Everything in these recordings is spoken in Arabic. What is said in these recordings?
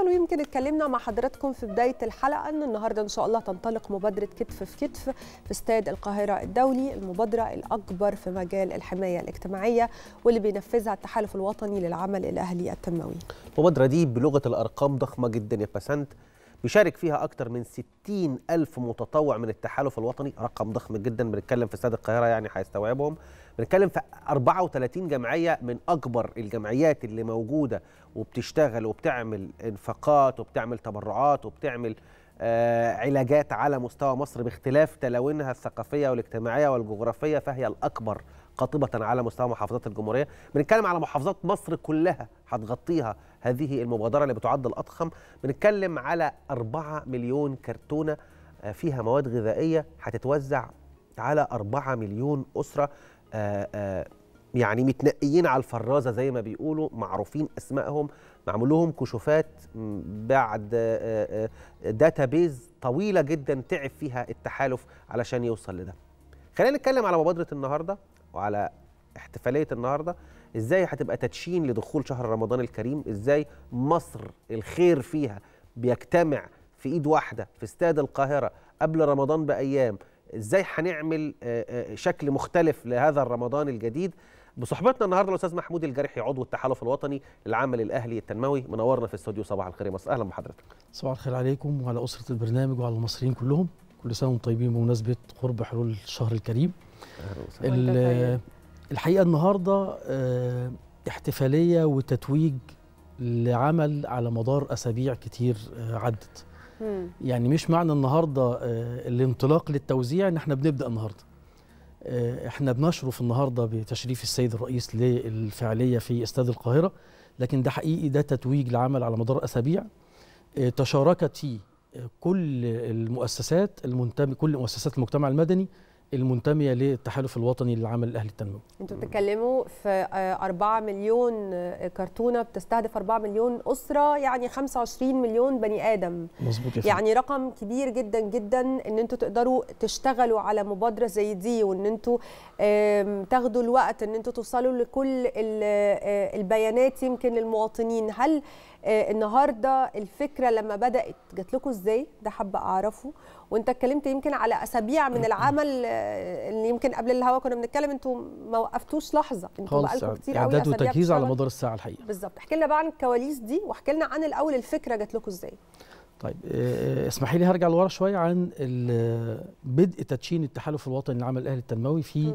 ويمكن اتكلمنا مع حضراتكم في بدايه الحلقه ان النهارده ان شاء الله تنطلق مبادره كتف في كتف في استاد القاهره الدولي المبادره الاكبر في مجال الحمايه الاجتماعيه واللي بينفذها التحالف الوطني للعمل الاهلي التنموي. المبادره دي بلغه الارقام ضخمه جدا يا بسنت بيشارك فيها أكثر من 60 ألف متطوع من التحالف الوطني رقم ضخم جدا بنتكلم في استاد القاهرة يعني هيستوعبهم بنتكلم في 34 جمعيه من اكبر الجمعيات اللي موجوده وبتشتغل وبتعمل انفاقات وبتعمل تبرعات وبتعمل آه علاجات على مستوى مصر باختلاف تلاوينها الثقافيه والاجتماعيه والجغرافيه فهي الاكبر قاطبه على مستوى محافظات الجمهوريه بنتكلم على محافظات مصر كلها هتغطيها هذه المبادره اللي بتعد الاضخم بنتكلم على 4 مليون كرتونه آه، فيها مواد غذائيه هتتوزع على 4 مليون اسره آه، آه، يعني متنقيين على الفرازه زي ما بيقولوا معروفين اسمائهم معمول لهم كشوفات بعد داتا آه، بيز طويله جدا تعب فيها التحالف علشان يوصل لده خلينا نتكلم على مبادره النهارده وعلى احتفاليه النهارده ازاي هتبقى تدشين لدخول شهر رمضان الكريم ازاي مصر الخير فيها بيجتمع في ايد واحده في استاد القاهره قبل رمضان بايام ازاي هنعمل آه، آه، شكل مختلف لهذا الرمضان الجديد بصحبتنا النهارده الاستاذ محمود الجرحي عضو التحالف الوطني للعمل الاهلي التنموي منورنا في استوديو صباح الخير يا مصر اهلا بحضرتك صباح الخير عليكم وعلى اسره البرنامج وعلى المصريين كلهم كل سنه وانتم طيبين بمناسبه قرب حلول الشهر الكريم طيب. الحقيقه النهارده آه، احتفاليه وتتويج لعمل على مدار اسابيع كتير عدت يعني مش معنى النهارده آه، الانطلاق للتوزيع ان احنا بنبدا النهارده آه، احنا بنشرف النهارده بتشريف السيد الرئيس للفعاليه في استاد القاهره لكن ده حقيقي ده تتويج لعمل على مدار اسابيع آه، تشاركت فيه كل المؤسسات المنتمي كل مؤسسات المجتمع المدني المنتميه للتحالف الوطني للعمل الاهلي التنموي. انتوا بتتكلموا في 4 آه، مليون آه، كرتونه بتستهدف 4 مليون اسره يعني 25 مليون بني ادم. مظبوط يعني رقم كبير جدا جدا ان انتوا تقدروا تشتغلوا على مبادره زي دي وان انتوا تاخدوا الوقت ان انتوا توصلوا لكل آه، البيانات يمكن للمواطنين، هل آه، النهارده الفكره لما بدات جات لكم ازاي ده حابه اعرفه وانت اتكلمت يمكن على اسابيع من العمل آه، اللي يمكن قبل الهوا كنا بنتكلم انتوا ما وقفتوش لحظه انتوا بقالكم يعني كتير قوي اعداد وتجهيز على مدار الساعه الحقيقه بالظبط احكي لنا بقى عن الكواليس دي واحكي لنا عن الاول الفكره جات لكم ازاي طيب آه، اسمحي لي هرجع لورا شويه عن بدء تدشين التحالف الوطني للعمل الاهلي التنموي في م.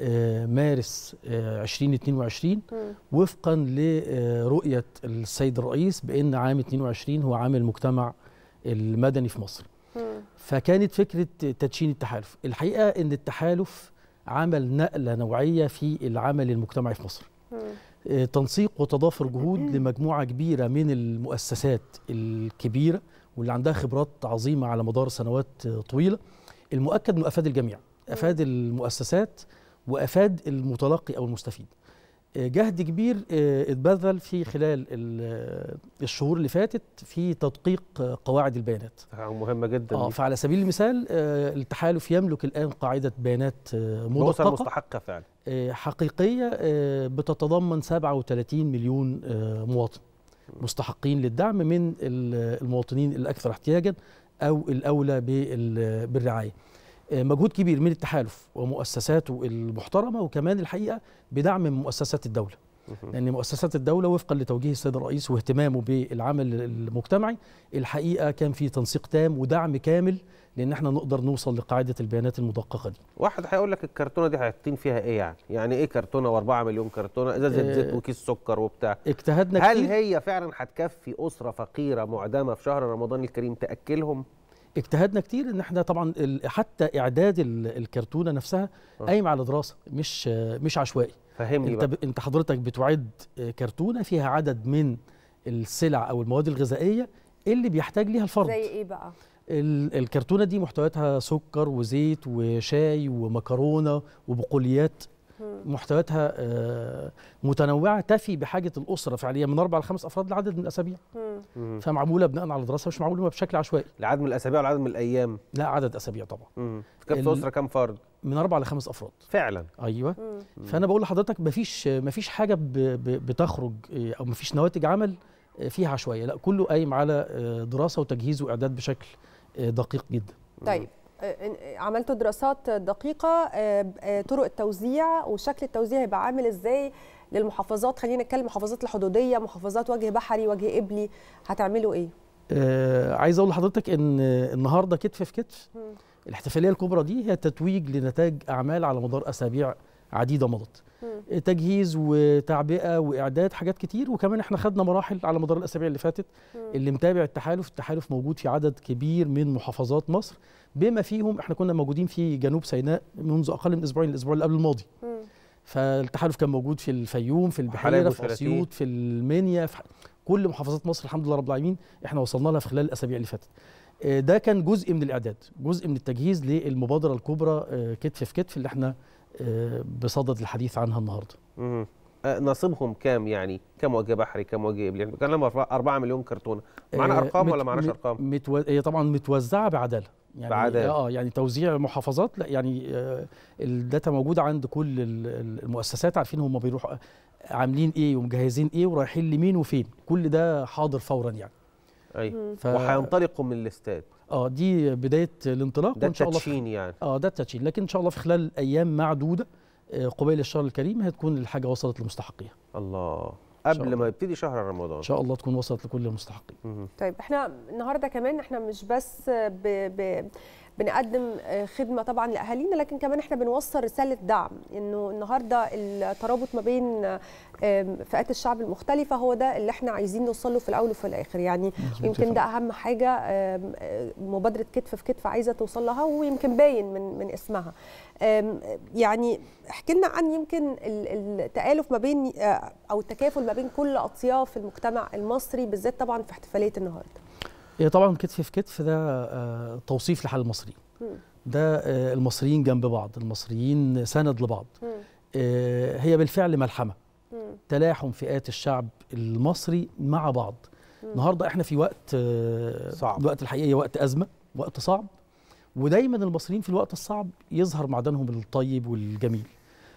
آه، مارس 2022 آه، وفقا لرؤية السيد الرئيس بأن عام 22 هو عام المجتمع المدني في مصر فكانت فكرة تدشين التحالف الحقيقة أن التحالف عمل نقلة نوعية في العمل المجتمعي في مصر آه، تنسيق وتضافر جهود لمجموعة كبيرة من المؤسسات الكبيرة واللي عندها خبرات عظيمة على مدار سنوات طويلة المؤكد أنه أفاد الجميع أفاد المؤسسات وافاد المتلقي او المستفيد آه، جهد كبير آه، اتبذل في خلال آه، الشهور اللي فاتت في تدقيق قواعد البيانات مهمه جدا آه فعلى سبيل المثال التحالف يملك الان قاعده بيانات مدققه مستحقه فعلا حقيقيه بتتضمن 37 مليون مواطن مستحقين للدعم من المواطنين الاكثر احتياجا او الاولى بالرعايه آه، مجهود كبير من التحالف ومؤسساته المحترمه وكمان الحقيقه بدعم من مؤسسات الدوله لان مؤسسات الدوله وفقا لتوجيه السيد الرئيس واهتمامه بالعمل المجتمعي الحقيقه كان في تنسيق تام ودعم كامل لان احنا نقدر نوصل لقاعده البيانات المدققه دي واحد هيقول لك الكرتونه دي هيحطين فيها ايه يعني يعني ايه كرتونه و4 مليون كرتونه ازازه إيه زيت آه، وكيس سكر وبتاع اجتهدنا هل كتير؟ هي فعلا هتكفي اسره فقيره معدمه في شهر رمضان الكريم تاكلهم اجتهدنا كتير ان احنا طبعا حتى اعداد الكرتونه نفسها آه. قايم على دراسه مش مش عشوائي فهمني انت بقى. انت حضرتك بتعد آه، كرتونه فيها عدد من السلع او المواد الغذائيه اللي بيحتاج ليها الفرد زي ايه بقى الكرتونه دي محتوياتها سكر وزيت وشاي ومكرونه وبقوليات محتوياتها آه، متنوعه تفي بحاجه الاسره فعليا من اربع لخمس افراد لعدد من الاسابيع فمعموله بناء على دراسه مش معموله بشكل عشوائي لعدد من الاسابيع ولا عدد من الايام لا عدد اسابيع طبعا كم اسره كم فرد من اربع لخمس افراد فعلا ايوه مم. فانا بقول لحضرتك مفيش مفيش حاجه ب ب بتخرج آه، او مفيش نواتج عمل آه، فيها عشوائيه لا كله قايم على دراسه وتجهيز واعداد بشكل دقيق جدا طيب آه، آه، عملتوا دراسات دقيقه آه، طرق التوزيع وشكل التوزيع هيبقى عامل ازاي للمحافظات خلينا نتكلم محافظات الحدوديه محافظات وجه بحري وجه قبلي هتعملوا ايه آه عايز اقول لحضرتك ان النهارده كتف في كتف الاحتفاليه الكبرى دي هي تتويج لنتائج اعمال على مدار اسابيع عديده مضت آه، تجهيز وتعبئه واعداد حاجات كتير وكمان احنا خدنا مراحل على مدار الاسابيع اللي فاتت اللي متابع التحالف التحالف موجود في عدد كبير من محافظات مصر بما فيهم احنا كنا موجودين في جنوب سيناء منذ اقل من اسبوعين الاسبوع اللي قبل الماضي فالتحالف كان موجود في الفيوم في البحيره في اسيوط في المنيا في كل محافظات مصر الحمد لله رب العالمين احنا وصلنا لها في خلال الاسابيع اللي فاتت آه، ده كان جزء من الاعداد جزء من التجهيز للمبادره الكبرى آه، كتف في كتف اللي احنا بصدد الحديث عنها النهارده. أه، نصيبهم كام يعني وجه بحري كموجه ابلي بنتكلم 4 مليون كرتونه معانا أه، ارقام مت ولا معناش ارقام متو... هي طبعا متوزعه بعداله يعني بعدل. اه يعني توزيع محافظات لا يعني آه الداتا موجوده عند كل المؤسسات عارفين هم بيروحوا آه، عاملين ايه ومجهزين ايه ورايحين لمين وفين كل ده حاضر فورا يعني ايوه ف... وهينطلقوا من الاستاد اه دي بدايه الانطلاق ده وان شاء الله في... يعني اه ده التدشين لكن ان شاء الله في خلال ايام معدوده آه، قبيل الشهر الكريم هتكون الحاجه وصلت لمستحقيها الله قبل ما يبتدي شهر رمضان ان شاء الله تكون وصلت لكل المستحقين طيب احنا النهارده كمان احنا مش بس ب... ب... بنقدم آه، خدمه طبعا لاهالينا لكن كمان احنا بنوصل رساله دعم انه النهارده الترابط ما بين فئات الشعب المختلفه هو ده اللي احنا عايزين نوصل له في الاول وفي الاخر يعني يمكن ده اهم حاجه آه، مبادره كتف في كتف عايزه توصل لها ويمكن باين من من اسمها يعني احكي لنا عن يمكن التآلف ما بين آه، او التكافل ما بين كل اطياف المجتمع المصري بالذات طبعا في احتفاليه النهارده طبعا كتف في كتف ده آه، توصيف لحال المصريين ده آه، المصريين جنب بعض المصريين سند لبعض آه، هي بالفعل ملحمه تلاحم فئات الشعب المصري مع بعض النهارده احنا في وقت صعب وقت الحقيقه وقت ازمه وقت صعب ودايما المصريين في الوقت الصعب يظهر معدنهم الطيب والجميل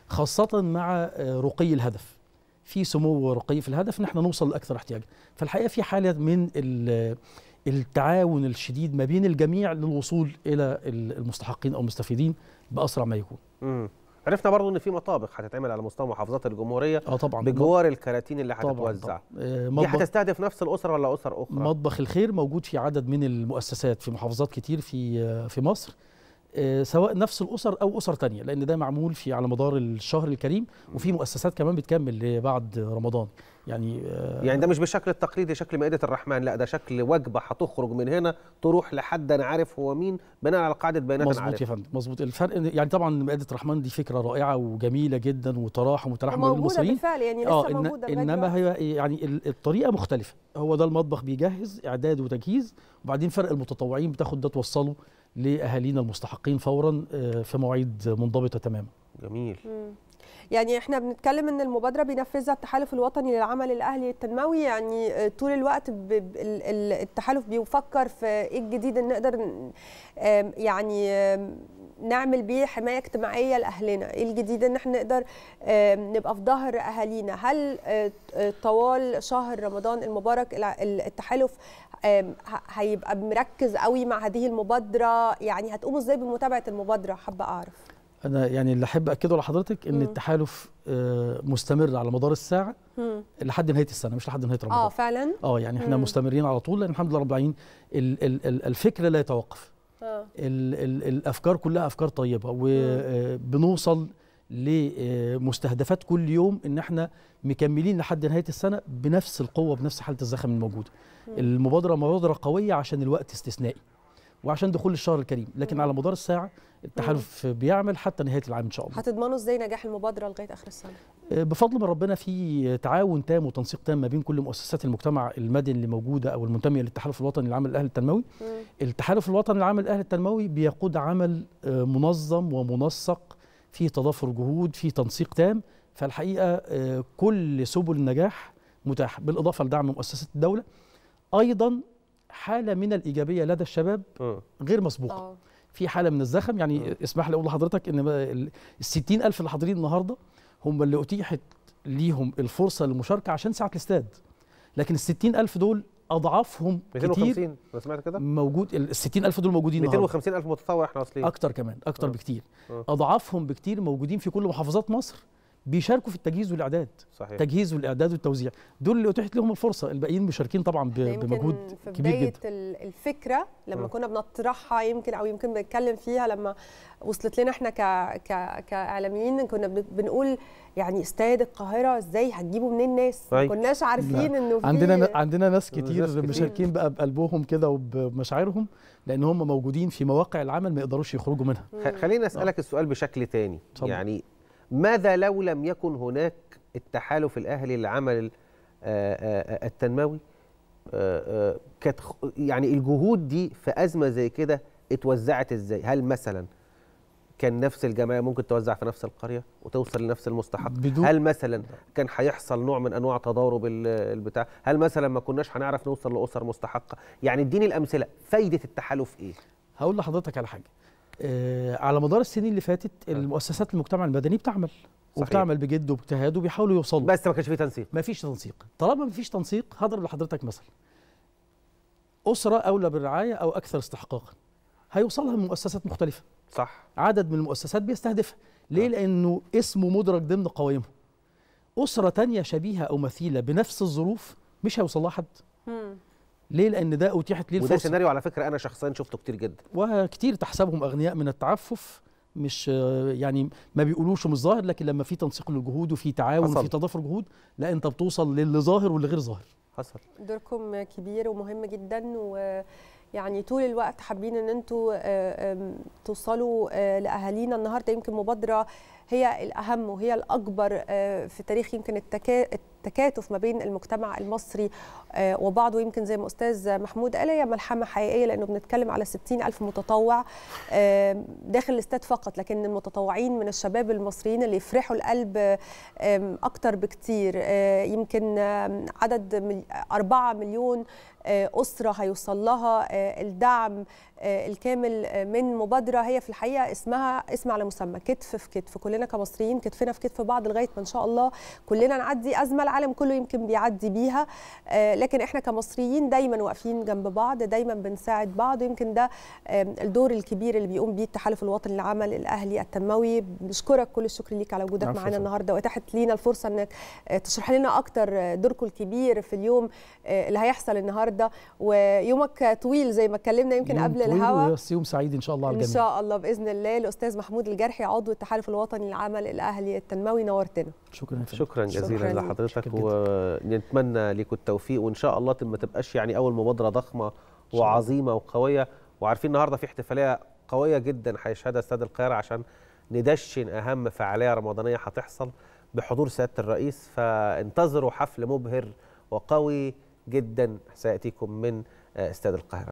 خاصه مع رقي الهدف في سمو ورقي في الهدف ان احنا نوصل لاكثر احتياجا فالحقيقه في حاله من التعاون الشديد ما بين الجميع للوصول الى المستحقين او المستفيدين باسرع ما يكون. امم عرفنا برضو ان في مطابخ هتتعمل على مستوى محافظات الجمهوريه اه طبعا بجوار الكراتين اللي هتتوزع آه، دي هتستهدف نفس الاسره ولا اسر اخرى؟ مطبخ الخير موجود في عدد من المؤسسات في محافظات كتير في آه، في مصر آه، سواء نفس الاسر او اسر تانية لان ده معمول في على مدار الشهر الكريم وفي مؤسسات كمان بتكمل لبعد رمضان يعني آه، يعني ده مش بالشكل التقليدي شكل مائده الرحمن لا ده شكل وجبه هتخرج من هنا تروح لحد انا عارف هو مين بناء على قاعده بيانات مظبوط يا فندم مظبوط الفرق يعني طبعا مائده الرحمن دي فكره رائعه وجميله جدا وتراحم وتراحم بين المصريين بالفعل يعني آه، لسه آه إن موجوده انما هي يعني الطريقه مختلفه هو ده المطبخ بيجهز اعداد وتجهيز وبعدين فرق المتطوعين بتاخد ده توصله لاهالينا المستحقين فورا آه، في مواعيد منضبطه تماما. جميل. يعني احنا بنتكلم ان المبادره بينفذها التحالف الوطني للعمل الاهلي التنموي يعني آه، طول الوقت التحالف بيفكر في ايه الجديد اللي نقدر يعني نعمل بيه حمايه اجتماعيه لاهلنا ايه الجديد ان احنا نقدر نبقى في ظهر اهالينا هل آه، طوال شهر رمضان المبارك التحالف هيبقى مركز قوي مع هذه المبادره يعني هتقوموا ازاي بمتابعه المبادره حابه اعرف انا يعني اللي احب اكده لحضرتك ان م. التحالف آه، مستمر على مدار الساعه م. لحد نهايه السنه مش لحد نهايه رمضان اه فعلا اه يعني احنا م. مستمرين على طول لان الحمد لله رب العالمين الفكر لا يتوقف اه. ال ال الافكار كلها افكار طيبه وبنوصل اه. آه، لمستهدفات كل يوم ان احنا مكملين لحد نهايه السنه بنفس القوه بنفس حاله الزخم الموجوده المبادره مبادره قويه عشان الوقت استثنائي وعشان دخول الشهر الكريم لكن على مدار الساعه التحالف بيعمل حتى نهايه العام ان شاء الله هتضمنوا ازاي نجاح المبادره لغايه اخر السنه آه، بفضل من ربنا في تعاون تام وتنسيق تام ما بين كل مؤسسات المجتمع المدني اللي موجوده او المنتميه للتحالف الوطني للعمل الأهل التنموي مم. التحالف الوطني للعمل الأهل التنموي بيقود عمل آه، منظم ومنسق فيه تضافر جهود فيه تنسيق تام فالحقيقه آه، كل سبل النجاح متاحه بالاضافه لدعم مؤسسات الدوله ايضا حاله من الايجابيه لدى الشباب آه. غير مسبوقه آه. في حاله من الزخم يعني آه. اسمح لي اقول لحضرتك ان ال 60000 اللي حاضرين النهارده هم اللي اتيحت ليهم الفرصه للمشاركه عشان ساعه الاستاد لكن ال 60000 دول اضعافهم 250 كتير سمعت كده موجود ال 60000 دول موجودين 250000 متطوع احنا اصلي اكتر كمان اكتر بكتير أوه. اضعافهم بكتير موجودين في كل محافظات مصر بيشاركوا في التجهيز والاعداد صحيح التجهيز والاعداد والتوزيع دول اللي اتيحت لهم الفرصه الباقيين مشاركين طبعا يعني بمجهود كبير جدا في بدايه الفكره لما م. كنا بنطرحها يمكن او يمكن بنتكلم فيها لما وصلت لنا احنا ك... ك... كاعلاميين كنا بنقول يعني استاد القاهره ازاي هتجيبوا منين ناس ما طيب. كناش عارفين انه في عندنا عندنا ناس كتير مشاركين بقى بقلبهم كده وبمشاعرهم لان هم موجودين في مواقع العمل ما يقدروش يخرجوا منها خليني آه. اسالك السؤال بشكل تاني طبعا. يعني ماذا لو لم يكن هناك التحالف الأهلي للعمل آه، آه، آه، التنموي كانت يعني الجهود دي في أزمة زي كده اتوزعت إزاي هل مثلا كان نفس الجماعه ممكن توزع في نفس القريه وتوصل لنفس المستحق بدون هل مثلا كان هيحصل نوع من انواع تضارب البتاع هل مثلا ما كناش هنعرف نوصل لاسر مستحقه يعني اديني الامثله فايده التحالف ايه هقول لحضرتك على حاجه آه، على مدار السنين اللي فاتت آه. المؤسسات المجتمع المدني بتعمل صحيح. وبتعمل بجد وباجتهاد وبيحاولوا يوصلوا بس ما كانش في تنسيق ما فيش تنسيق طالما ما فيش تنسيق هضرب لحضرتك مثل اسره اولى بالرعايه او اكثر استحقاقا هيوصلها من مؤسسات مختلفه صح عدد من المؤسسات بيستهدفها آه. ليه صح. لانه اسمه مدرج ضمن قوائمه اسره تانية شبيهه او مثيله بنفس الظروف مش هيوصل لها حد مم. ليه لان ده اتيحت ليه الفرصه وده سيناريو على فكره انا شخصيا شفته كتير جدا وكتير تحسبهم اغنياء من التعفف مش يعني ما بيقولوش مش ظاهر لكن لما في تنسيق للجهود وفي تعاون وفي تضافر جهود لا انت بتوصل للي ظاهر واللي غير ظاهر حصل دوركم كبير ومهم جدا و يعني طول الوقت حابين ان انتوا آه، توصلوا آه، لاهالينا النهارده يمكن مبادره هي الاهم وهي الاكبر آه، في تاريخ يمكن التكا... تكاتف ما بين المجتمع المصري آه، وبعضه يمكن زي ما استاذ محمود قال هي ملحمه حقيقيه لانه بنتكلم على 60 الف متطوع داخل الاستاد فقط لكن المتطوعين من الشباب المصريين اللي يفرحوا القلب اكتر بكتير آه، يمكن عدد 4 مليون آه، أسرة هيوصل لها الدعم الكامل من مبادرة هي في الحقيقة اسمها اسم على مسمى كتف في كتف كلنا كمصريين كتفنا في كتف بعض لغاية ما إن شاء الله كلنا نعدي أزمة العالم كله يمكن بيعدي بيها آه، لكن احنا كمصريين دايما واقفين جنب بعض دايما بنساعد بعض يمكن ده الدور الكبير اللي بيقوم بيه التحالف الوطني للعمل الاهلي التنموي بنشكرك كل الشكر ليك على وجودك معانا النهارده واتاحت لينا الفرصه انك آه، تشرح لنا اكتر آه، دوركم الكبير في اليوم اللي هيحصل النهارده ويومك طويل زي ما اتكلمنا يمكن يوم قبل الهوا يوم سعيد ان شاء الله على الجميع ان شاء الله باذن الله الاستاذ محمود الجرحي عضو التحالف الوطني للعمل الاهلي التنموي نورتنا شكرا شكرا جزيلا لحضرتك حضرتك ونتمنى ليكم التوفيق وان شاء الله ما تبقاش يعني اول مبادره ضخمه وعظيمه وقويه وعارفين النهارده في احتفاليه قويه جدا هيشهدها استاد القاهره عشان ندشن اهم فعاليه رمضانيه هتحصل بحضور سياده الرئيس فانتظروا حفل مبهر وقوي جدا سياتيكم من آه، استاد القاهره